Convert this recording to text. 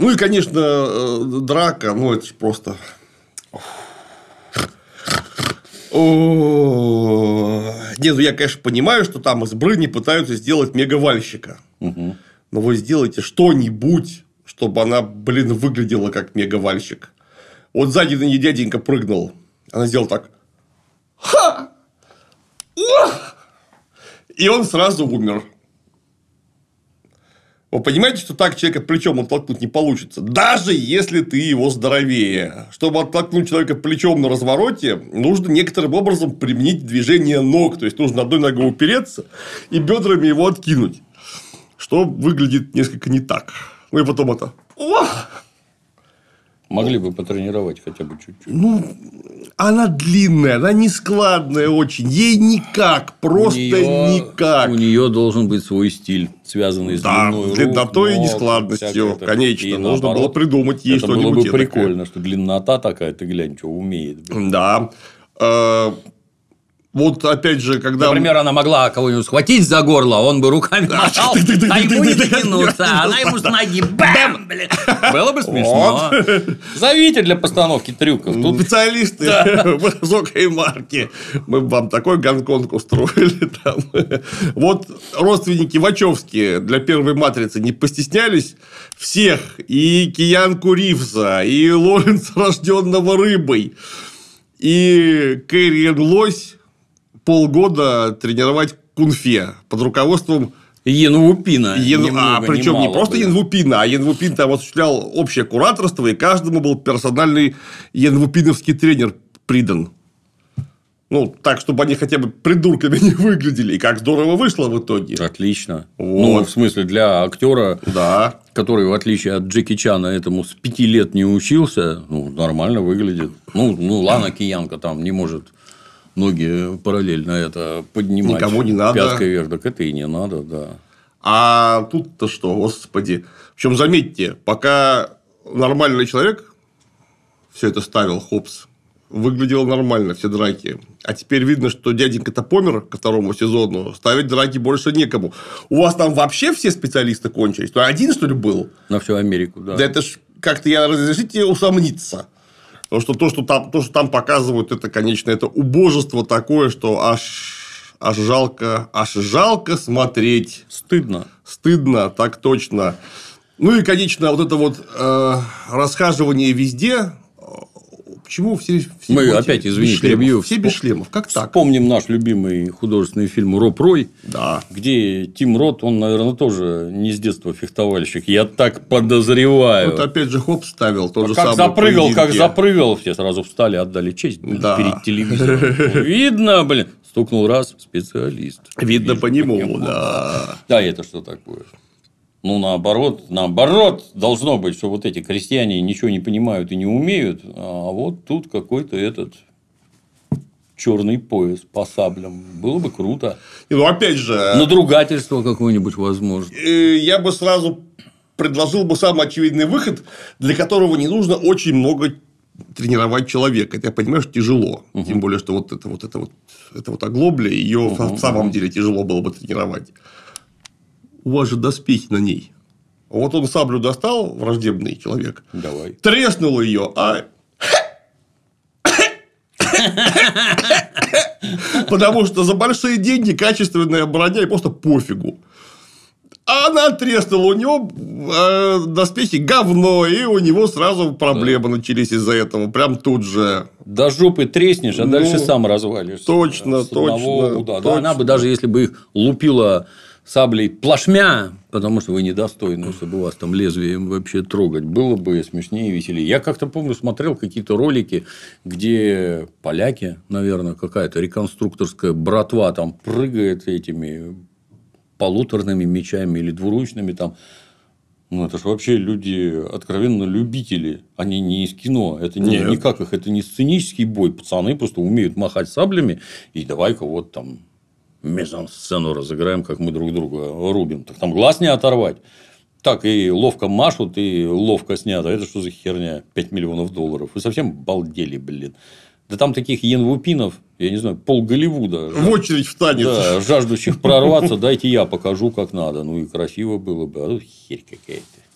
Ну и, конечно, э, драка, ну это же просто. Нет, ну я, конечно, понимаю, что там из брыни пытаются сделать мегавальщика. Но вы сделайте что-нибудь, чтобы она, блин, выглядела как мегавальщик. Вот сзади на нее дяденька прыгнул. Она сделала так. Ха! И он сразу умер. Вы понимаете, что так человека плечом оттолкнуть не получится, даже если ты его здоровее. Чтобы оттолкнуть человека плечом на развороте, нужно некоторым образом применить движение ног. То есть, нужно одной ногой упереться и бедрами его откинуть. Что выглядит несколько не так. Ну и потом это. Ох! Могли бы потренировать хотя бы чуть-чуть. Ну, она длинная, она нескладная очень. Ей никак, просто у нее, никак. У нее должен быть свой стиль, связанный с да, длиной длиннотой рук, и нескладностью, это. конечно. И нужно наоборот, было придумать ей что-нибудь. Это было бы прикольно, такое. что длиннота такая, ты глянь, что умеет. Блин. Да. Э, вот опять же, когда... Например, она могла кого-нибудь схватить за горло, а он бы руками махал, а ему не дотянуться, она ему с ноги. Бэм! Блин. Было бы смешно. Зовите для постановки трюков. Тут... Специалисты высокой марки. Мы вам такой Гонконг устроили. Там. Вот родственники Вачовские для первой матрицы не постеснялись всех. И Киянку Ривза, и Лоренца, рожденного рыбой, и Кэриен Лось полгода тренировать кунфе под руководством Янвупина. Ян... а причем не, не просто было. Янвупина, а Янвупин там осуществлял общее кураторство, и каждому был персональный янвупиновский тренер придан. Ну, так, чтобы они хотя бы придурками не выглядели. И как здорово вышло в итоге. Отлично. Вот. Ну, в смысле, для актера, да. который, в отличие от Джеки Чана, этому с пяти лет не учился, ну, нормально выглядит. Ну, ну Лана Киянка там не может ноги параллельно это поднимать. Никому не надо. Пяткой вверх, так это и не надо, да. А тут-то что, господи. В чем заметьте, пока нормальный человек все это ставил, Хопс, выглядело нормально, все драки. А теперь видно, что дяденька-то помер ко второму сезону, ставить драки больше некому. У вас там вообще все специалисты кончились? То один, что ли, был? На всю Америку, да. Да это ж как-то я разрешите усомниться. Потому что то, что там, то, что там показывают, это, конечно, это убожество такое, что аж, аж жалко, аж жалко смотреть. Стыдно. Стыдно, так точно. Ну и, конечно, вот это вот э, расхаживание везде, Почему все, все Мы эти, опять, извини, без перебью. Все без шлемов. Как так? Вспомним наш любимый художественный фильм «Роб Рой», да. где Тим Рот, он, наверное, тоже не с детства фехтовальщик. Я так подозреваю. Вот опять же Хоп ставил тот а как самый запрыгал, как запрыгал, все сразу встали, отдали честь блин, да. перед телевизором. Видно, блин. Стукнул раз, специалист. Видно по нему, да. Да, это что такое? Ну, наоборот, наоборот, должно быть, что вот эти крестьяне ничего не понимают и не умеют, а вот тут какой-то этот черный пояс по саблям. Было бы круто. И, ну, опять же... Э, Надругательство какое-нибудь возможно. Э, я бы сразу предложил бы самый очевидный выход, для которого не нужно очень много тренировать человека. Это я понимаю, что тяжело. Угу. Тем более, что вот это вот, это вот, это вот оглобля, ее угу, в самом угу. деле тяжело было бы тренировать у вас же доспехи на ней. Вот он саблю достал, враждебный человек. Давай. Треснул ее, а... Потому что за большие деньги качественная броня и просто пофигу. А она треснула, у него э, доспехи говно, и у него сразу проблемы начались из-за этого, прям тут же. До жопы треснешь, а ну, дальше сам развалишься. Точно, да, точно, точно. Да, она бы даже если бы их лупила саблей плашмя, потому что вы недостойны, чтобы вас там лезвием вообще трогать. Было бы смешнее и веселее. Я как-то помню, смотрел какие-то ролики, где поляки, наверное, какая-то реконструкторская братва там прыгает этими полуторными мечами или двуручными там. Ну, это же вообще люди откровенно любители. Они не из кино. Это не, Нет. никак их, это не сценический бой. Пацаны просто умеют махать саблями. И давай-ка вот там мизансцену разыграем, как мы друг друга рубим. Так там глаз не оторвать. Так и ловко машут, и ловко снято. Это что за херня? 5 миллионов долларов. Вы совсем балдели, блин. Да там таких янвупинов, я не знаю, пол Голливуда. В очередь встанет. Да, жаждущих прорваться, дайте я покажу, как надо. Ну, и красиво было бы. А тут херь какая-то.